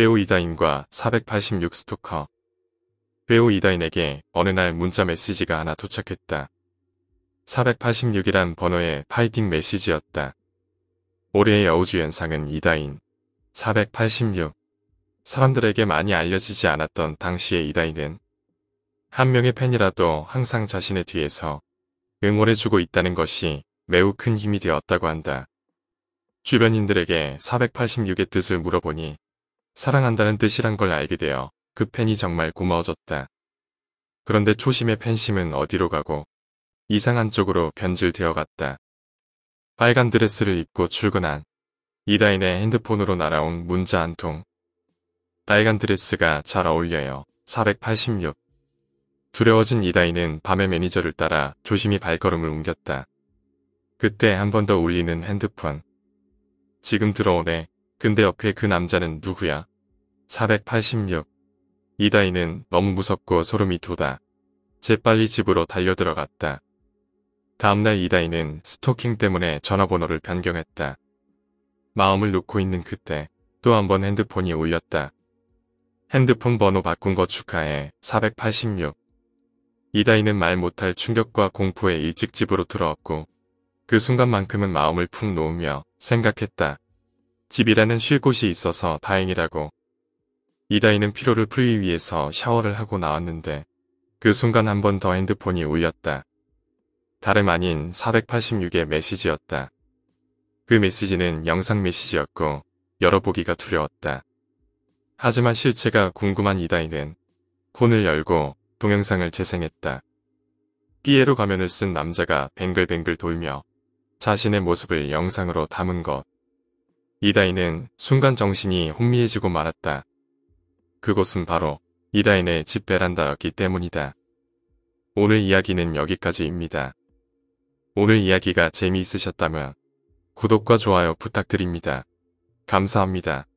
배우 이다인과 486 스토커 배우 이다인에게 어느 날 문자 메시지가 하나 도착했다. 486이란 번호의 파이팅 메시지였다. 올해의 여우주연상은 이다인 486 사람들에게 많이 알려지지 않았던 당시의 이다인은 한 명의 팬이라도 항상 자신의 뒤에서 응원해주고 있다는 것이 매우 큰 힘이 되었다고 한다. 주변인들에게 486의 뜻을 물어보니 사랑한다는 뜻이란 걸 알게 되어 그 팬이 정말 고마워졌다. 그런데 초심의 팬심은 어디로 가고 이상한 쪽으로 변질되어 갔다. 빨간 드레스를 입고 출근한 이다인의 핸드폰으로 날아온 문자 한 통. 빨간 드레스가 잘 어울려요. 486. 두려워진 이다인은 밤에 매니저를 따라 조심히 발걸음을 옮겼다. 그때 한 번 더 울리는 핸드폰. 지금 들어오네. 근데 옆에 그 남자는 누구야? 486. 이다희는 너무 무섭고 소름이 돋아 재빨리 집으로 달려들어갔다. 다음날 이다희는 스토킹 때문에 전화번호를 변경했다. 마음을 놓고 있는 그때 또한번 핸드폰이 울렸다. 핸드폰 번호 바꾼 거 축하해 486. 이다희는 말 못할 충격과 공포에 일찍 집으로 들어왔고 그 순간만큼은 마음을 푹 놓으며 생각했다. 집이라는 쉴 곳이 있어서 다행이라고. 이다희는 피로를 풀기 위해서 샤워를 하고 나왔는데 그 순간 한 번 더 핸드폰이 울렸다. 다름 아닌 486의 메시지였다. 그 메시지는 영상 메시지였고 열어보기가 두려웠다. 하지만 실체가 궁금한 이다희는 폰을 열고 동영상을 재생했다. 삐에로 가면을 쓴 남자가 뱅글뱅글 돌며 자신의 모습을 영상으로 담은 것. 이다인은 순간 정신이 혼미해지고 말았다. 그곳은 바로 이다인의 집 베란다였기 때문이다. 오늘 이야기는 여기까지입니다. 오늘 이야기가 재미있으셨다면 구독과 좋아요 부탁드립니다. 감사합니다.